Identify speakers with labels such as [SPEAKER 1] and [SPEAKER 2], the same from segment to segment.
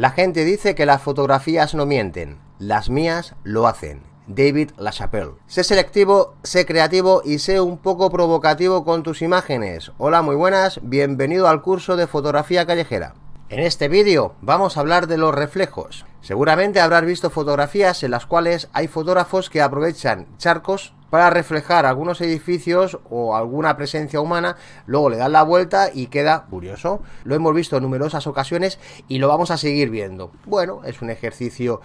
[SPEAKER 1] La gente dice que las fotografías no mienten, las mías lo hacen. David LaChapelle. Sé selectivo, sé creativo y sé un poco provocativo con tus imágenes. Hola, muy buenas, bienvenido al curso de fotografía callejera. En este vídeo vamos a hablar de los reflejos. Seguramente habrás visto fotografías en las cuales hay fotógrafos que aprovechan charcos para reflejar algunos edificios o alguna presencia humana, luego le dan la vuelta y queda curioso. Lo hemos visto en numerosas ocasiones y lo vamos a seguir viendo. Bueno, es un ejercicio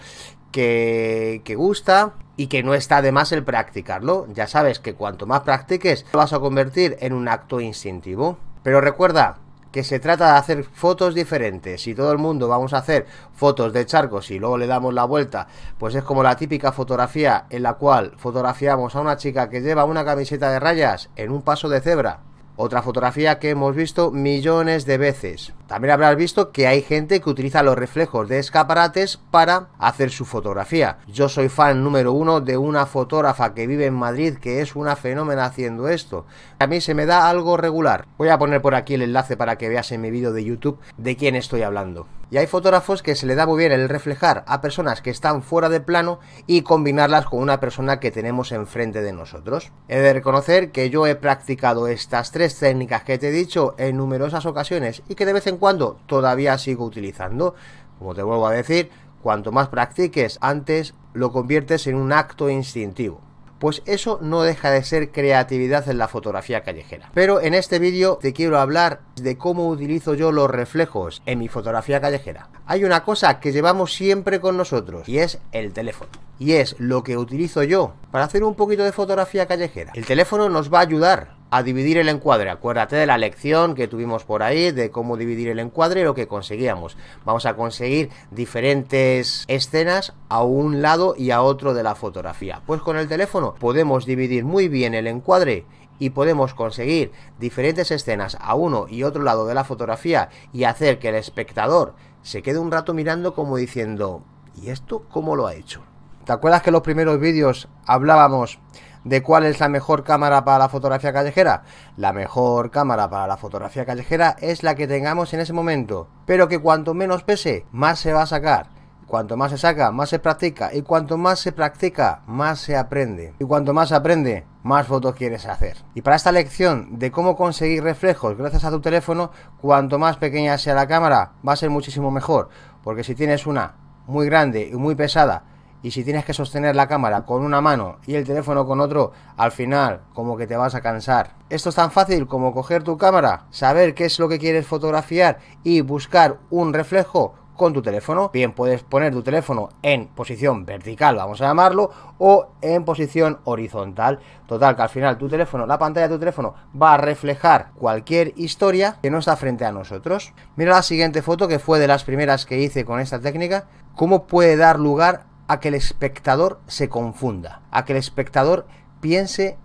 [SPEAKER 1] que, gusta y que no está de más el practicarlo. Ya sabes que cuanto más practiques, lo vas a convertir en un acto instintivo. Pero recuerda, que se trata de hacer fotos diferentes. Si todo el mundo vamos a hacer fotos de charcos y luego le damos la vuelta, pues es como la típica fotografía en la cual fotografiamos a una chica que lleva una camiseta de rayas en un paso de cebra. Otra fotografía que hemos visto millones de veces. También habrás visto que hay gente que utiliza los reflejos de escaparates para hacer su fotografía. Yo soy fan número uno de una fotógrafa que vive en Madrid que es una fenómena haciendo esto. A mí se me da algo regular. Voy a poner por aquí el enlace para que veas en mi vídeo de YouTube de quién estoy hablando. Y hay fotógrafos que se le da muy bien el reflejar a personas que están fuera de plano y combinarlas con una persona que tenemos enfrente de nosotros. He de reconocer que yo he practicado estas tres técnicas que te he dicho en numerosas ocasiones y que de vez en cuando todavía sigo utilizando. Como te vuelvo a decir, cuanto más practiques antes, lo conviertes en un acto instintivo. Pues eso no deja de ser creatividad en la fotografía callejera. Pero en este vídeo te quiero hablar de cómo utilizo yo los reflejos en mi fotografía callejera. Hay una cosa que llevamos siempre con nosotros y es el teléfono. Y es lo que utilizo yo para hacer un poquito de fotografía callejera. El teléfono nos va a ayudar a dividir el encuadre. Acuérdate de la lección que tuvimos por ahí de cómo dividir el encuadre lo que conseguíamos. Vamos a conseguir diferentes escenas a un lado y a otro de la fotografía. Pues con el teléfono podemos dividir muy bien el encuadre y podemos conseguir diferentes escenas a uno y otro lado de la fotografía y hacer que el espectador se quede un rato mirando como diciendo, ¿y esto cómo lo ha hecho? ¿Te acuerdas que en los primeros vídeos hablábamos de cuál es la mejor cámara para la fotografía callejera. La mejor cámara para la fotografía callejera es la que tengamos en ese momento, pero que cuanto menos pese, más se va a sacar. Cuanto más se saca, más se practica. Y cuanto más se practica, más se aprende. Y cuanto más se aprende, más fotos quieres hacer. Y para esta lección de cómo conseguir reflejos gracias a tu teléfono, cuanto más pequeña sea la cámara, va a ser muchísimo mejor. Porque si tienes una muy grande y muy pesada, y si tienes que sostener la cámara con una mano y el teléfono con otro, al final como que te vas a cansar. Esto es tan fácil como coger tu cámara, saber qué es lo que quieres fotografiar y buscar un reflejo con tu teléfono. Bien, puedes poner tu teléfono en posición vertical, vamos a llamarlo, o en posición horizontal. Total, que al final tu teléfono, la pantalla de tu teléfono va a reflejar cualquier historia que no está frente a nosotros. Mira la siguiente foto que fue de las primeras que hice con esta técnica. ¿Cómo puede dar lugar a que el espectador se confunda, a que el espectador piense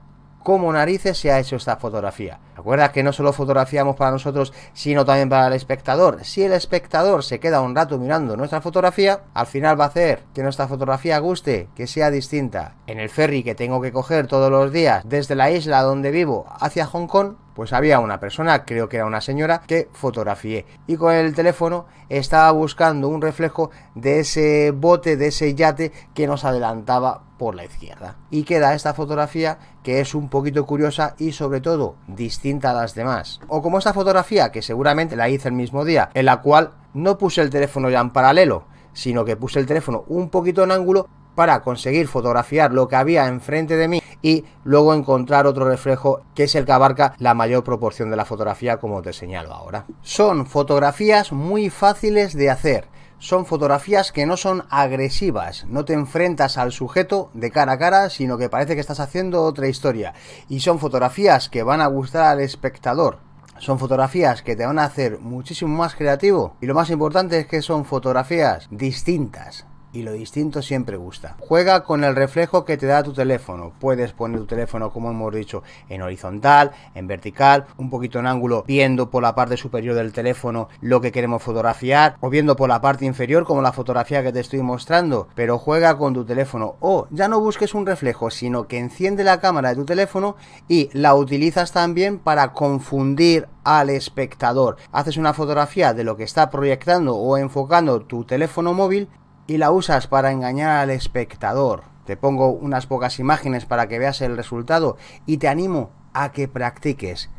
[SPEAKER 1] cómo narices se ha hecho esta fotografía. Recuerda que no solo fotografiamos para nosotros, sino también para el espectador. Si el espectador se queda un rato mirando nuestra fotografía, al final va a hacer que nuestra fotografía guste, que sea distinta. En el ferry que tengo que coger todos los días desde la isla donde vivo hacia Hong Kong, pues había una persona, creo que era una señora, que fotografié. Y con el teléfono estaba buscando un reflejo de ese bote, de ese yate que nos adelantaba por la izquierda. Y queda esta fotografía que es un poquito curiosa y sobre todo distinta a las demás. O como esta fotografía, que seguramente la hice el mismo día, en la cual no puse el teléfono ya en paralelo, sino que puse el teléfono un poquito en ángulo para conseguir fotografiar lo que había enfrente de mí y luego encontrar otro reflejo que es el que abarca la mayor proporción de la fotografía como te señalo ahora. Son fotografías muy fáciles de hacer son fotografías que no son agresivas, no te enfrentas al sujeto de cara a cara, sino que parece que estás haciendo otra historia. Y son fotografías que van a gustar al espectador. Son fotografías que te van a hacer muchísimo más creativo. Y lo más importante es que son fotografías distintas y lo distinto siempre gusta. Juega con el reflejo que te da tu teléfono. Puedes poner tu teléfono, como hemos dicho, en horizontal, en vertical, un poquito en ángulo, viendo por la parte superior del teléfono lo que queremos fotografiar, o viendo por la parte inferior, como la fotografía que te estoy mostrando. Pero juega con tu teléfono. O ya no busques un reflejo, sino que enciende la cámara de tu teléfono y la utilizas también para confundir al espectador. Haces una fotografía de lo que está proyectando o enfocando tu teléfono móvil y la usas para engañar al espectador. Te pongo unas pocas imágenes para que veas el resultado y te animo a que practiques.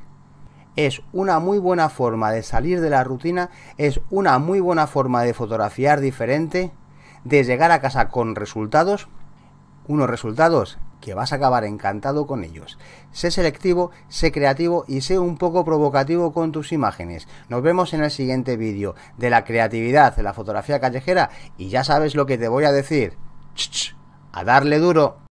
[SPEAKER 1] Es una muy buena forma de salir de la rutina, es una muy buena forma de fotografiar diferente, de llegar a casa con resultados, unos resultados que vas a acabar encantado con ellos. Sé selectivo, sé creativo y sé un poco provocativo con tus imágenes. Nos vemos en el siguiente vídeo de la creatividad, de la fotografía callejera y ya sabes lo que te voy a decir. a darle duro.